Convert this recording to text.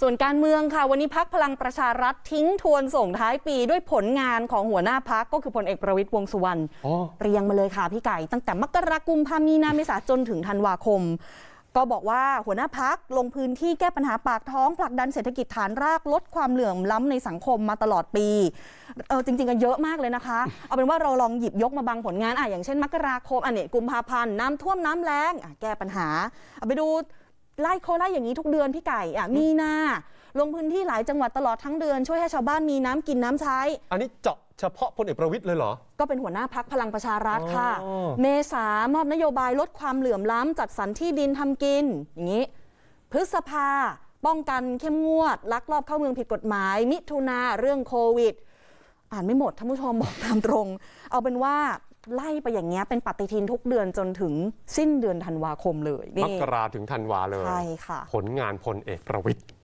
ส่วนการเมืองค่ะวันนี้พักพลังประชารัฐทิ้งทวนส่งท้ายปีด้วยผลงานของหัวหน้าพักก็คือพลเอกประวิตยวงสุวรรณเรียงมาเลยค่ะพี่ไก่ ตั้งแต่มกราคมพามีนาเมษาจนถึงธันวาคม ก็บอกว่าหัวหน้าพักลงพื้นที่แก้ปัญหาปากท้อง ผลักดันเศรษฐกิจฐานรากลดความเหลื่อมล้ำในสังคมมาตลอดปีเออจริงๆกันเยอะมากเลยนะคะเอาเป็นว่าเราลองหยิบยกมาบางผลงานอ่ะอย่างเช่นมกราคมอันนี้กุมภาพันธ์น้ำท่วมน้ำแล้งแก้ปัญหาเอาไปดูไล่โคไล่อย่างนี้ทุกเดือนพี่ไก่อ่ะมีนา ลงพื้นที่หลายจังหวัดตลอดทั้งเดือน ช่วยให้ชาวบ้านมีน้ำกินน้ำใช้ อันนี้เจาะเฉพาะพลเอกประวิตยเลยเหรอ ก็เป็นหัวหน้าพักพลังประชารัฐค่ะ เมษามอบนโยบายลดความเหลื่อมล้ำจัดสรรที่ดินทำกิน อย่างนี้ พฤษภาป้องกันเข้มงวดลักลอบเข้าเมืองผิดกฎหมายมิถุนาเรื่องโควิด อ่านไม่หมดท่านผู้ชมบอกตามตรง เอาเป็นว่าไล่ไปอย่างเงี้ยเป็นปฏิทินทุกเดือนจนถึงสิ้นเดือนธันวาคมเลยมนี่กราถึงธันวาเลยใช่ค่ะผลงานพลเอกประวิทย